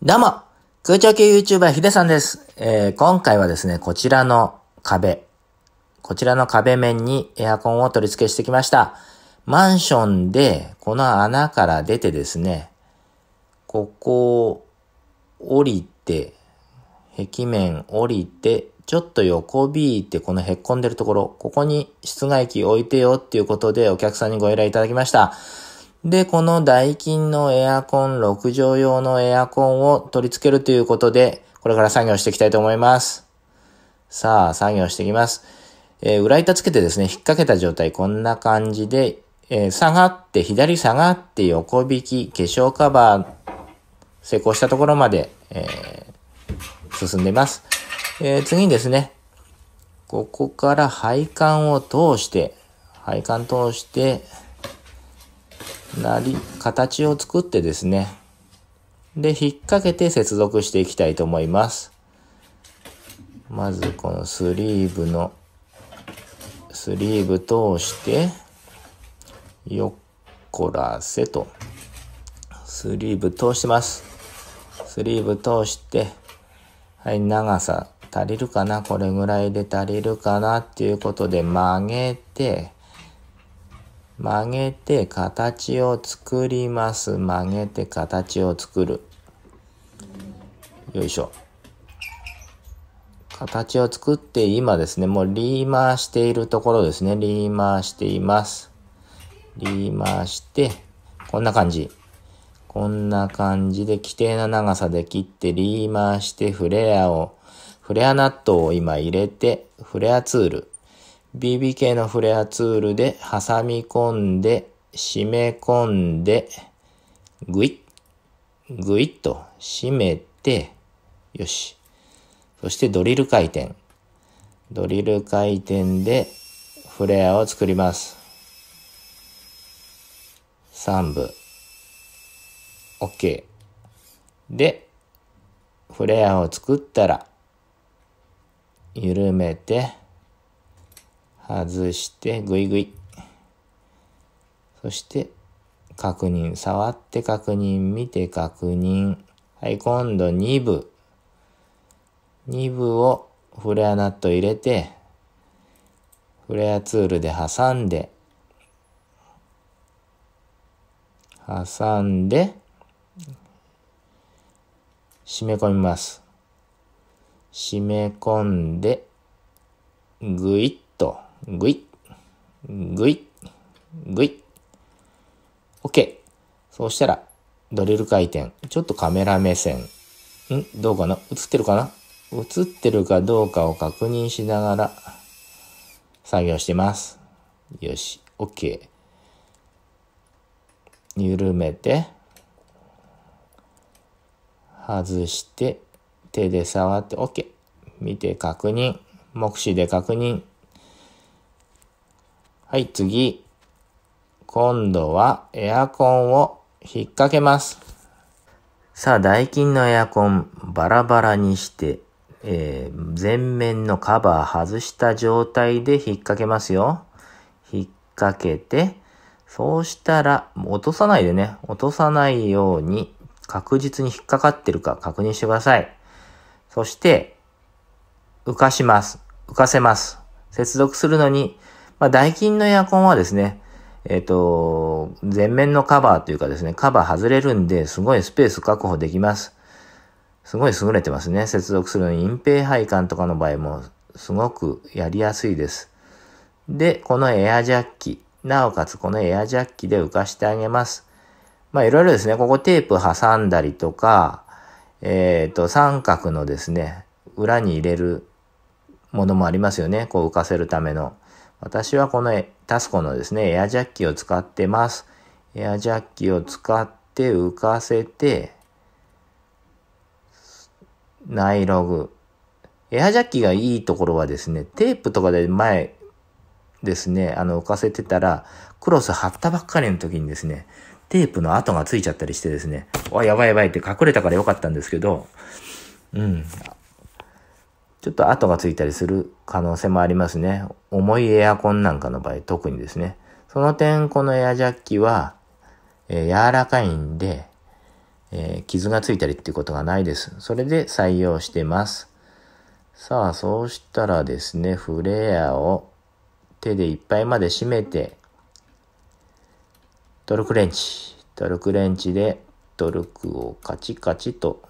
どうも、空調系 YouTuber ヒデさんです、えー、今回はですね、こちらの壁、こちらの壁面にエアコンを取り付けしてきました。マンションで、この穴から出てですね、ここを降りて、壁面降りて、ちょっと横引いてこのへっこんでるところ、ここに室外機置いてよっていうことでお客さんにご依頼いただきました。で、このダイキンのエアコン、6畳用のエアコンを取り付けるということで、これから作業していきたいと思います。さあ、作業していきます。えー、裏板つけてですね、引っ掛けた状態、こんな感じで、えー、下がって、左下がって横引き、化粧カバー、成功したところまで、えー、進んでいます。え次にですね、ここから配管を通して、配管通して、なり、形を作ってですね、で、引っ掛けて接続していきたいと思います。まずこのスリーブの、スリーブ通して、よっこらせと、スリーブ通してます。スリーブ通して、はい、長さ足りるかなこれぐらいで足りるかなっていうことで曲げて、曲げて形を作ります。曲げて形を作る。よいしょ。形を作って今ですね、もうリーマーしているところですね。リーマーしています。リーマーして、こんな感じ。こんな感じで規定な長さで切ってリーマーしてフレアを、フレアナットを今入れて、フレアツール。BBK のフレアツールで挟み込んで、締め込んで、ぐいっ、ぐいっと締めて、よし。そしてドリル回転。ドリル回転でフレアを作ります。3部。OK。で、フレアを作ったら、緩めて、外して、ぐいぐい。そして、確認。触って確認、見て確認。はい、今度2部。2部をフレアナット入れて、フレアツールで挟んで、挟んで、締め込みます。締め込んで、ぐいっと。ぐい、ぐい、ぐい。OK。そうしたら、ドリル回転。ちょっとカメラ目線。んどうかな映ってるかな映ってるかどうかを確認しながら作業してます。よし。OK。緩めて、外して、手で触って OK。見て確認。目視で確認。はい、次。今度はエアコンを引っ掛けます。さあ、ダイキンのエアコンバラバラにして、えー、前面のカバー外した状態で引っ掛けますよ。引っ掛けて、そうしたら、落とさないでね、落とさないように確実に引っかかってるか確認してください。そして、浮かします。浮かせます。接続するのにまあ、ダイキンのエアコンはですね、えっ、ー、と、前面のカバーというかですね、カバー外れるんで、すごいスペース確保できます。すごい優れてますね。接続するのに隠蔽配管とかの場合も、すごくやりやすいです。で、このエアジャッキ。なおかつこのエアジャッキで浮かしてあげます。まあいろいろですね、ここテープ挟んだりとか、えっ、ー、と、三角のですね、裏に入れるものもありますよね。こう浮かせるための。私はこのタスコのですね、エアジャッキを使ってます。エアジャッキを使って浮かせて、ナイログ。エアジャッキがいいところはですね、テープとかで前ですね、あの浮かせてたら、クロス貼ったばっかりの時にですね、テープの跡がついちゃったりしてですね、あ、やばいやばいって隠れたからよかったんですけど、うん、ちょっと跡がついたりする可能性もありますね。重いエアコンなんかの場合特にですね。その点、このエアジャッキは、えー、柔らかいんで、えー、傷がついたりっていうことがないです。それで採用してます。さあ、そうしたらですね、フレアを手でいっぱいまで締めて、トルクレンチ。トルクレンチでトルクをカチカチと、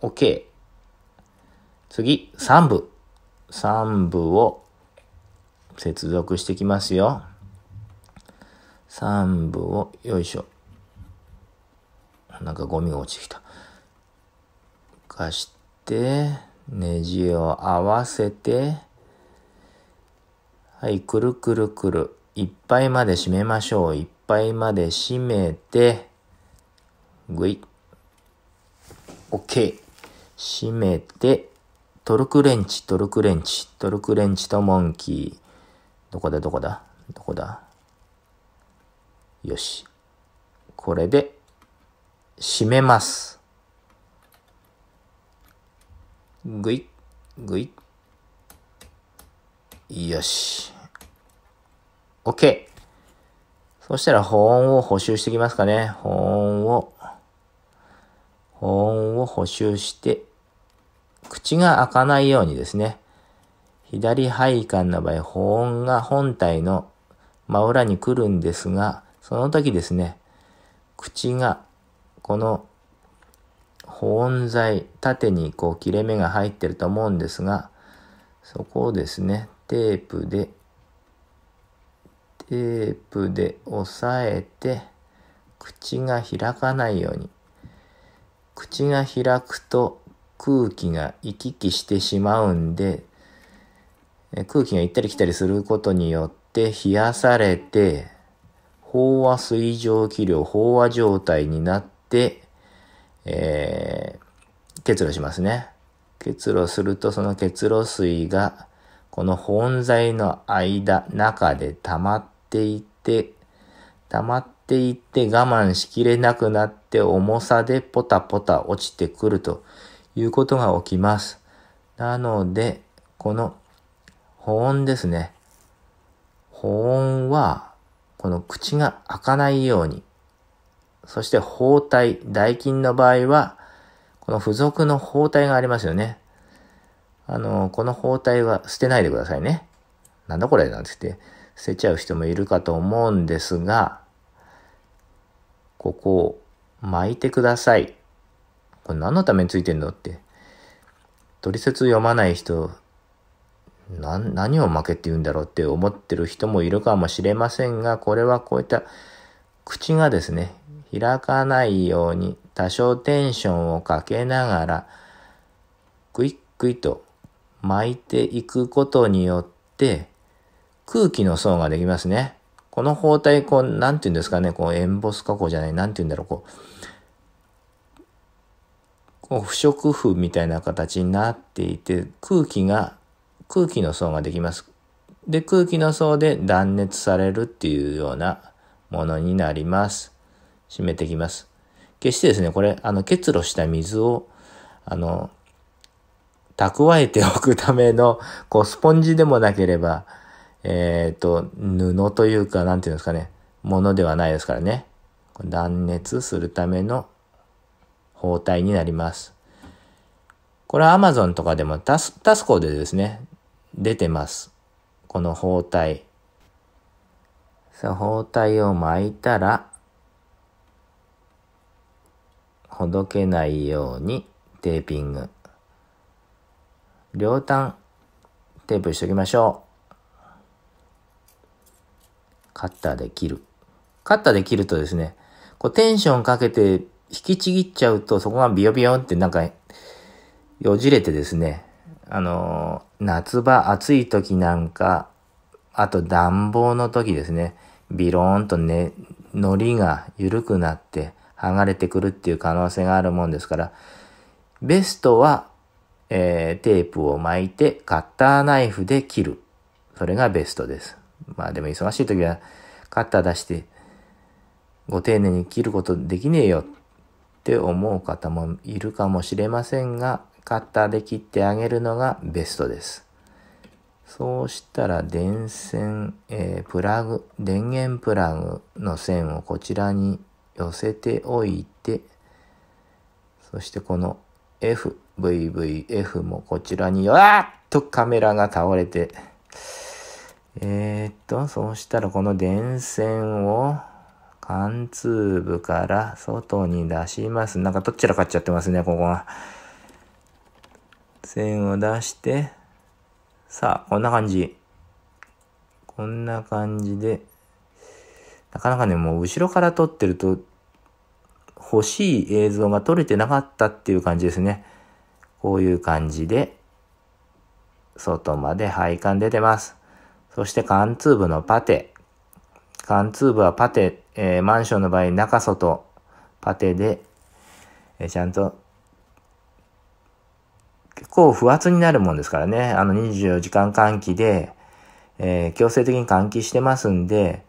OK。次、三部。三部を接続してきますよ。三部を、よいしょ。なんかゴミが落ちてきた。かして、ネジを合わせて、はい、くるくるくる。いっぱいまで締めましょう。いっぱいまで締めて、ぐい。OK。締めて、トルクレンチ、トルクレンチ、トルクレンチとモンキー。どこだ、どこだ、どこだ。よし。これで、締めます。ぐい、ぐい。よし。OK。そしたら保温を補修していきますかね。保温を、保温を補修して、口が開かないようにですね、左肺管の場合、保温が本体の真裏に来るんですが、その時ですね、口が、この保温材、縦にこう切れ目が入ってると思うんですが、そこをですね、テープで、テープで押さえて、口が開かないように。口が開くと空気が行き来してしまうんで、空気が行ったり来たりすることによって冷やされて、飽和水蒸気量、飽和状態になって、えー、結露しますね。結露するとその結露水がこの本材の間、中で溜まっていって、溜まっていって我慢しきれなくなって重さでポタポタ落ちてくるということが起きます。なので、この保温ですね。保温は、この口が開かないように。そして包帯、代金の場合は、この付属の包帯がありますよね。あの、この包帯は捨てないでくださいね。なんだこれなんつって捨てちゃう人もいるかと思うんですが、ここを巻いてください。これ何のためについてんのって。トリセツ読まない人、何を負けって言うんだろうって思ってる人もいるかもしれませんが、これはこういった口がですね、開かないように多少テンションをかけながら、クイックイと巻いていくことによって、空気の層ができますね。この包帯、こう、なんて言うんですかね、こう、エンボス加工じゃない、なんて言うんだろう、こう、こう不織布みたいな形になっていて、空気が、空気の層ができます。で、空気の層で断熱されるっていうようなものになります。締めてきます。決してですね、これ、あの、結露した水を、あの、蓄えておくための、こう、スポンジでもなければ、えっ、ー、と、布というか、なんていうんですかね、ものではないですからね。断熱するための包帯になります。これは Amazon とかでもタス、タスコでですね、出てます。この包帯。さ包帯を巻いたら、ほどけないようにテーピング。両端テープしときましょう。カッターで切る。カッターで切るとですね、こうテンションかけて引きちぎっちゃうと、そこがビヨビヨってなんか、よじれてですね、あの、夏場暑い時なんか、あと暖房の時ですね、ビローンとね、糊が緩くなって剥がれてくるっていう可能性があるもんですから、ベストは、えー、テープを巻いてカッターナイフで切る。それがベストです。まあでも忙しい時はカッター出してご丁寧に切ることできねえよって思う方もいるかもしれませんが、カッターで切ってあげるのがベストです。そうしたら電線、えー、プラグ、電源プラグの線をこちらに寄せておいて、そしてこの F、VVF もこちらに、わーっとカメラが倒れて、えー、っと、そうしたらこの電線を、貫通部から外に出します。なんかどっちらかっちゃってますね、ここが。線を出して、さあ、こんな感じ。こんな感じで、なかなかね、もう後ろから撮ってると、欲しい映像が撮れてなかったっていう感じですね。こういう感じで、外まで配管出てます。そして貫通部のパテ。貫通部はパテえー、マンションの場合、中外、パテで、えー、ちゃんと、結構不圧になるもんですからね。あの24時間換気で、えー、強制的に換気してますんで、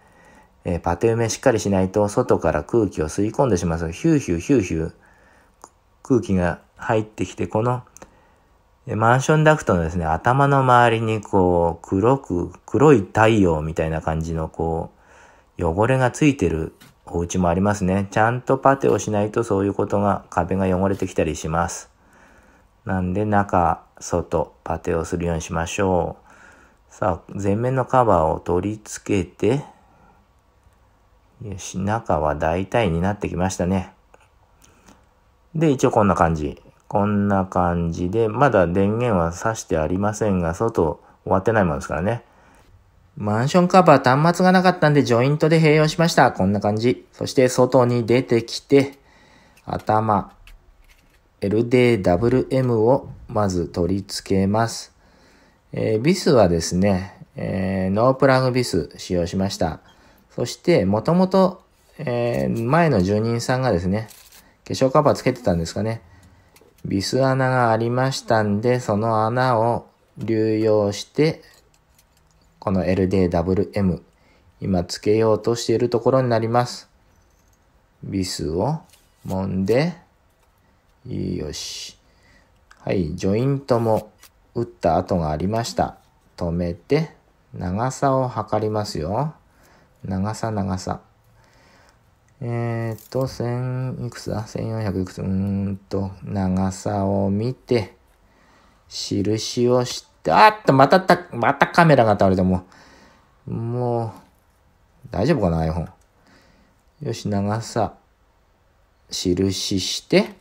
えパテ埋めしっかりしないと外から空気を吸い込んでしまう。ヒューヒューヒューヒュー空気が入ってきて、このマンションダクトのですね、頭の周りにこう黒く、黒い太陽みたいな感じのこう、汚れがついてるお家もありますね。ちゃんとパテをしないとそういうことが、壁が汚れてきたりします。なんで中、外、パテをするようにしましょう。さあ、前面のカバーを取り付けて、よし、中は大体になってきましたね。で、一応こんな感じ。こんな感じで、まだ電源は挿してありませんが、外終わってないものですからね。マンションカバー端末がなかったんでジョイントで併用しました。こんな感じ。そして外に出てきて、頭、LDWM をまず取り付けます。えー、ビスはですね、えー、ノープラグビス使用しました。そして、もともと、えー、前の住人さんがですね、化粧カバーつけてたんですかね。ビス穴がありましたんで、その穴を流用して、この LDWM、今つけようとしているところになります。ビスを揉んで、よし。はい、ジョイントも打った跡がありました。止めて、長さを測りますよ。長さ、長さ。えっ、0と、千、いくつだ ?1400 いくつうーんと、長さを見て、印をして、あっと、またた、またカメラが倒れて、もう、もう、大丈夫かな、iPhone。よし、長さ、印して、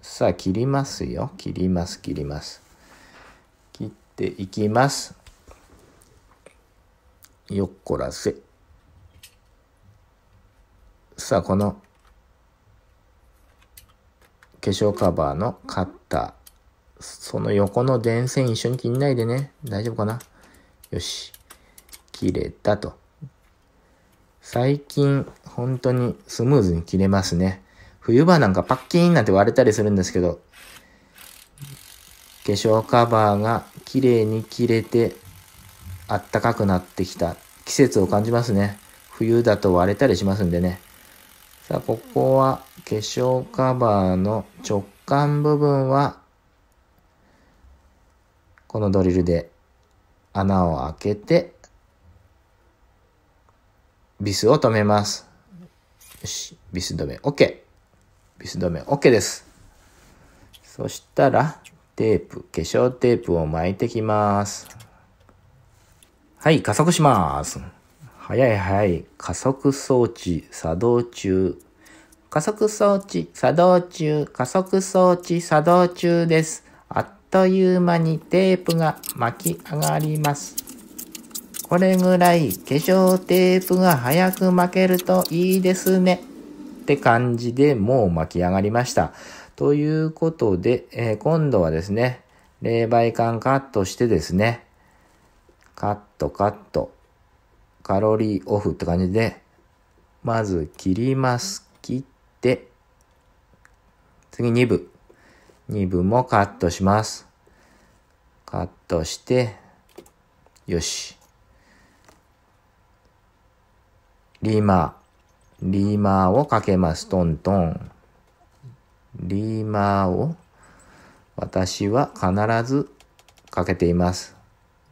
さあ、切りますよ。切ります、切ります。切っていきます。よっこらせ。さあ、この、化粧カバーのカッター。その横の電線一緒に切んないでね。大丈夫かなよし。切れたと。最近、本当にスムーズに切れますね。冬場なんかパッキーンなんて割れたりするんですけど、化粧カバーが綺麗に切れて、あったかくなってきた季節を感じますね。冬だと割れたりしますんでね。さあ、ここは化粧カバーの直感部分はこのドリルで穴を開けて、ビスを止めます。よし、ビス止め OK。ビス止め OK です。そしたら、テープ、化粧テープを巻いてきます。はい、加速します。早い早い。加速装置作動中。加速装置作動中。加速装置作動中です。という間にテープが巻き上がります。これぐらい化粧テープが早く巻けるといいですね。って感じでもう巻き上がりました。ということで、えー、今度はですね、冷媒管カットしてですね、カットカット、カロリーオフって感じで、まず切ります。切って、次2部。2分もカットします。カットして、よし。リーマー。リーマーをかけます。トントン。リーマーを私は必ずかけています。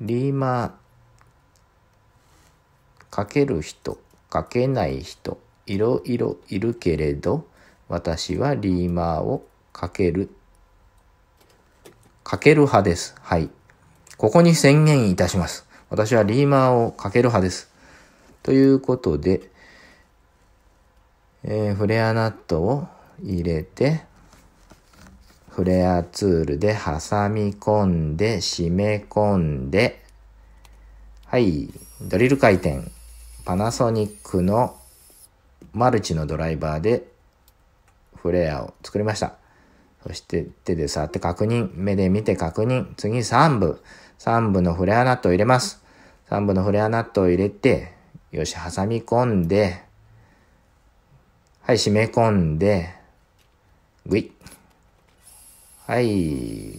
リーマーかける人、かけない人、いろいろいるけれど、私はリーマーをかけるかける派です。はい。ここに宣言いたします。私はリーマーをかける派です。ということで、えー、フレアナットを入れて、フレアツールで挟み込んで、締め込んで、はい、ドリル回転。パナソニックのマルチのドライバーでフレアを作りました。そして手で触って確認、目で見て確認、次3部。3部のフレアナットを入れます。3部のフレアナットを入れて、よし、挟み込んで、はい、締め込んで、ぐい。はい、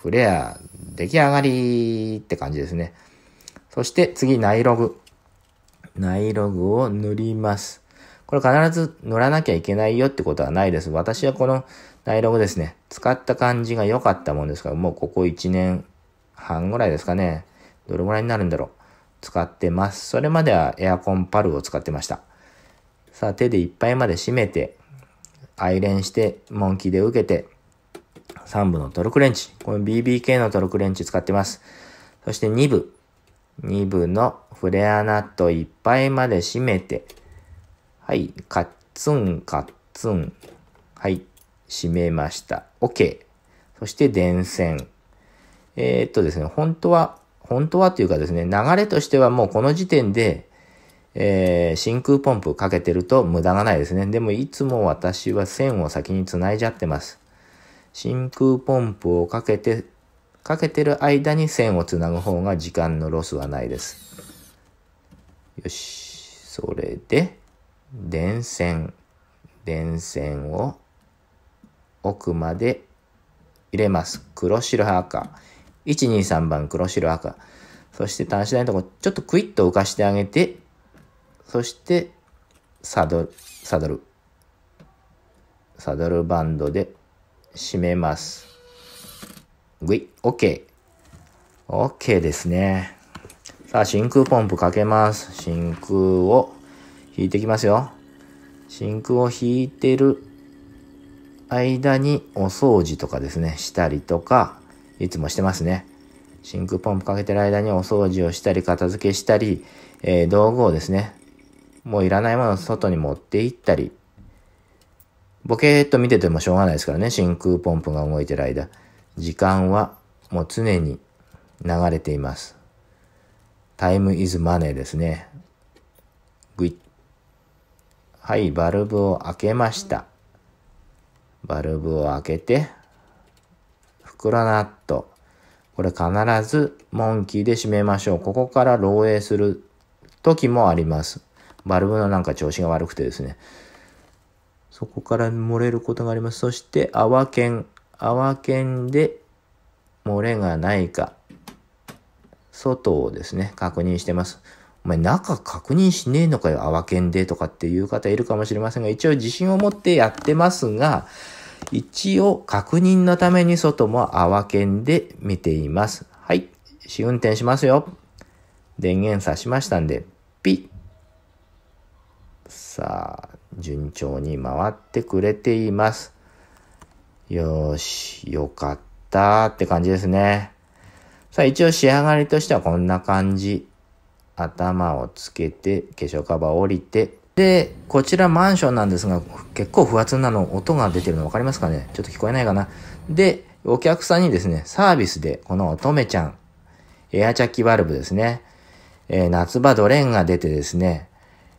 フレア、出来上がりって感じですね。そして次、ナイログ。ナイログを塗ります。これ必ず塗らなきゃいけないよってことはないです。私はこのダイログですね。使った感じが良かったもんですから、もうここ1年半ぐらいですかね。どれぐらいになるんだろう。使ってます。それまではエアコンパルを使ってました。さあ、手でいっぱいまで締めて、アイレンして、モンキーで受けて、3部のトルクレンチ。この BBK のトルクレンチ使ってます。そして2部。2部のフレアナットいっぱいまで締めて、はい、カッツン、カッツン。はい。閉めました。OK。そして電線。えー、っとですね、本当は、本当はというかですね、流れとしてはもうこの時点で、えー、真空ポンプかけてると無駄がないですね。でもいつも私は線を先に繋いじゃってます。真空ポンプをかけて、かけてる間に線を繋ぐ方が時間のロスはないです。よし。それで、電線、電線を奥まで入れます。黒白赤。123番黒白赤。そして端子台のとこちょっとクイッと浮かしてあげて、そしてサドル、サドル。サドルバンドで締めます。グケー OK。OK ですね。さあ、真空ポンプかけます。真空を引いていきますよ。真空を引いてる間にお掃除とかですね、したりとか、いつもしてますね。真空ポンプかけてる間にお掃除をしたり、片付けしたり、えー、道具をですね、もういらないものを外に持って行ったり、ボケーっと見ててもしょうがないですからね、真空ポンプが動いてる間。時間はもう常に流れています。タイムイズマネーですね。イッ。はい、バルブを開けました。バルブを開けて、袋ナット。これ必ずモンキーで締めましょう。ここから漏洩する時もあります。バルブのなんか調子が悪くてですね。そこから漏れることがあります。そして、泡剣。泡剣で漏れがないか。外をですね、確認してます。お前中確認しねえのかよ、泡剣でとかっていう方いるかもしれませんが、一応自信を持ってやってますが、一応確認のために外も泡剣で見ています。はい。試運転しますよ。電源差しましたんで、ピッ。さあ、順調に回ってくれています。よし、よかったって感じですね。さあ、一応仕上がりとしてはこんな感じ。頭をつけて、化粧カバー降りて、で、こちらマンションなんですが、結構不発なの、音が出てるの分かりますかねちょっと聞こえないかな。で、お客さんにですね、サービスで、この乙女ちゃん、エアチャッキバルブですね、えー、夏場ドレンが出てですね、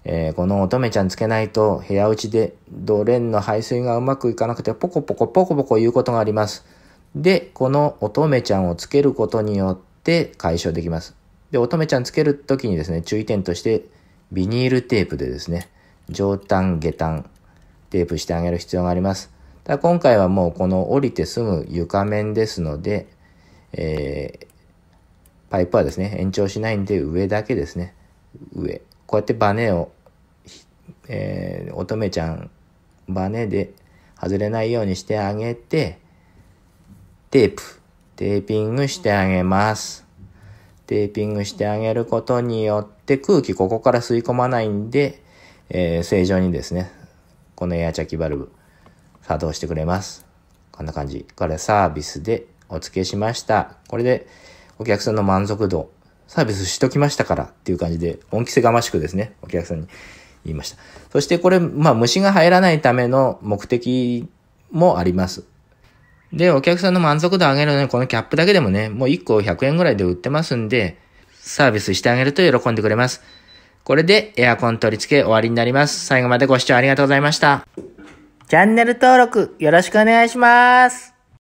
えー、この乙女ちゃんつけないと、部屋内でドレンの排水がうまくいかなくて、ポコポコポコポコ言うことがあります。で、この乙女ちゃんをつけることによって解消できます。で、乙女ちゃんつけるときにですね、注意点として、ビニールテープでですね、上端下端テープしてあげる必要があります。ただ今回はもうこの降りてすぐ床面ですので、えー、パイプはですね、延長しないんで上だけですね、上。こうやってバネを、えー、乙女ちゃん、バネで外れないようにしてあげて、テープ、テーピングしてあげます。テーピングしてあげることによってで、空気ここから吸い込まないんで、えー、正常にですね、このエアチャキバルブ作動してくれます。こんな感じ。これサービスでお付けしました。これでお客さんの満足度、サービスしときましたからっていう感じで、恩着せがましくですね、お客さんに言いました。そしてこれ、まあ虫が入らないための目的もあります。で、お客さんの満足度を上げるのに、このキャップだけでもね、もう1個100円ぐらいで売ってますんで、サービスしてあげると喜んでくれます。これでエアコン取り付け終わりになります。最後までご視聴ありがとうございました。チャンネル登録よろしくお願いします。